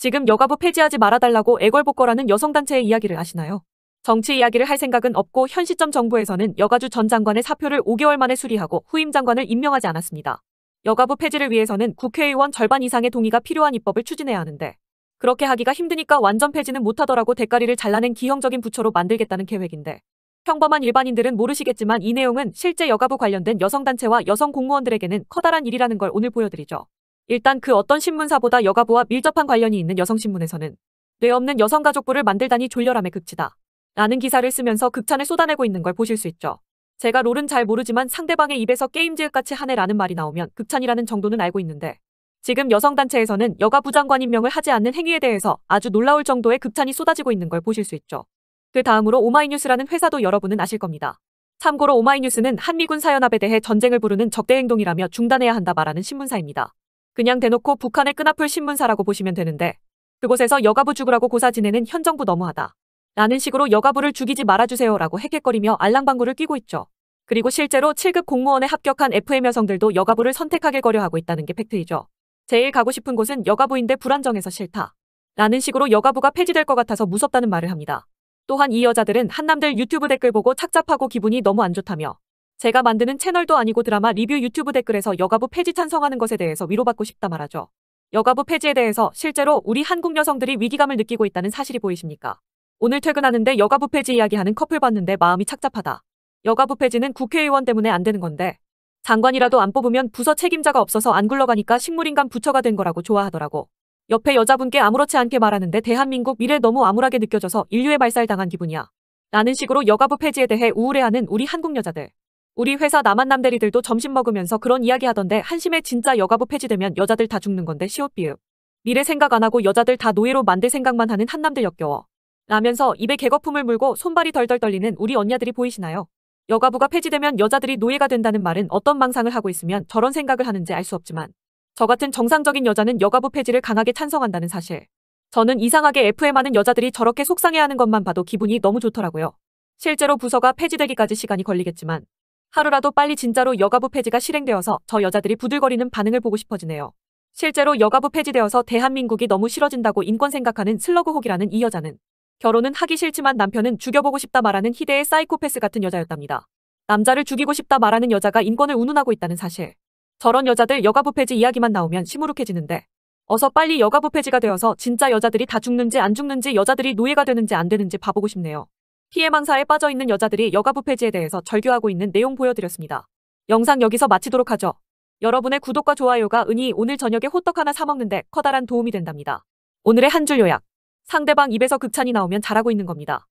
지금 여가부 폐지하지 말아달라고 애걸복걸하는 여성단체의 이야기를 아시나요? 정치 이야기를 할 생각은 없고 현 시점 정부에서는 여가주 전 장관의 사표를 5개월 만에 수리하고 후임 장관을 임명하지 않았습니다. 여가부 폐지를 위해서는 국회의원 절반 이상의 동의가 필요한 입법을 추진해야 하는데 그렇게 하기가 힘드니까 완전 폐지는 못하더라고 대가리를 잘라낸 기형적인 부처로 만들겠다는 계획인데 평범한 일반인들은 모르시겠지만 이 내용은 실제 여가부 관련된 여성단체와 여성 공무원들에게는 커다란 일이라는 걸 오늘 보여드리죠. 일단 그 어떤 신문사보다 여가부와 밀접한 관련이 있는 여성신문에서는 뇌 없는 여성가족부를 만들다니 졸렬함의 극치다. 라는 기사를 쓰면서 극찬을 쏟아내고 있는 걸 보실 수 있죠. 제가 롤은 잘 모르지만 상대방의 입에서 게임즈같이 지 하네라는 말이 나오면 극찬이라는 정도는 알고 있는데 지금 여성단체에서는 여가부 장관 임명을 하지 않는 행위에 대해서 아주 놀라울 정도의 극찬이 쏟아지고 있는 걸 보실 수 있죠. 그 다음으로 오마이뉴스라는 회사도 여러분은 아실 겁니다. 참고로 오마이뉴스는 한미군 사연합에 대해 전쟁을 부르는 적대 행동이라며 중단해야 한다 말하는 신문사입니다. 그냥 대놓고 북한의 끈앞을 신문사라고 보시면 되는데 그곳에서 여가부 죽으라고 고사 지내는 현 정부 너무하다. 라는 식으로 여가부를 죽이지 말아주세요라고 해객거리며 알랑방구를 끼고 있죠. 그리고 실제로 7급 공무원에 합격한 FM 여성들도 여가부를 선택하길 거려하고 있다는 게 팩트이죠. 제일 가고 싶은 곳은 여가부인데 불안정해서 싫다. 라는 식으로 여가부가 폐지될 것 같아서 무섭다는 말을 합니다. 또한 이 여자들은 한남들 유튜브 댓글 보고 착잡하고 기분이 너무 안 좋다며 제가 만드는 채널도 아니고 드라마 리뷰 유튜브 댓글에서 여가부 폐지 찬성하는 것에 대해서 위로받고 싶다 말하죠. 여가부 폐지에 대해서 실제로 우리 한국 여성들이 위기감을 느끼고 있다는 사실이 보이십니까? 오늘 퇴근하는데 여가부 폐지 이야기하는 커플 봤는데 마음이 착잡하다. 여가부 폐지는 국회의원 때문에 안 되는 건데 장관이라도 안 뽑으면 부서 책임자가 없어서 안 굴러가니까 식물인간 부처가 된 거라고 좋아하더라고. 옆에 여자분께 아무렇지 않게 말하는데 대한민국 미래 너무 암울하게 느껴져서 인류의 말살당한 기분이야. 라는 식으로 여가부 폐지에 대해 우울해하는 우리 한국 여자들. 우리 회사 남한남대리들도 점심 먹으면서 그런 이야기 하던데 한심해 진짜 여가부 폐지되면 여자들 다 죽는 건데 시옷비읍. 미래 생각 안 하고 여자들 다 노예로 만들 생각만 하는 한남들 역겨워. 라면서 입에 개거품을 물고 손발이 덜덜 떨리는 우리 언니들이 보이시나요? 여가부가 폐지되면 여자들이 노예가 된다는 말은 어떤 망상을 하고 있으면 저런 생각을 하는지 알 수 없지만 저 같은 정상적인 여자는 여가부 폐지를 강하게 찬성한다는 사실. 저는 이상하게 FM 하는 여자들이 저렇게 속상해하는 것만 봐도 기분이 너무 좋더라고요. 실제로 부서가 폐지되기까지 시간이 걸리겠지만 하루라도 빨리 진짜로 여가부 폐지가 실행되어서 저 여자들이 부들거리는 반응을 보고 싶어지네요. 실제로 여가부 폐지되어서 대한민국이 너무 싫어진다고 인권 생각하는 슬러그혹이라는 이 여자는 결혼은 하기 싫지만 남편은 죽여보고 싶다 말하는 희대의 사이코패스 같은 여자였답니다. 남자를 죽이고 싶다 말하는 여자가 인권을 운운하고 있다는 사실. 저런 여자들 여가부 폐지 이야기만 나오면 시무룩해지는데 어서 빨리 여가부 폐지가 되어서 진짜 여자들이 다 죽는지 안 죽는지 여자들이 노예가 되는지 안 되는지 봐보고 싶네요. 피해 망사에 빠져 있는 여자들이 여가부 폐지에 대해서 절규하고 있는 내용 보여드렸습니다. 영상 여기서 마치도록 하죠. 여러분의 구독과 좋아요가 은이 오늘 저녁에 호떡 하나 사 먹는데 커다란 도움이 된답니다. 오늘의 한 줄 요약. 상대방 입에서 극찬이 나오면 잘하고 있는 겁니다.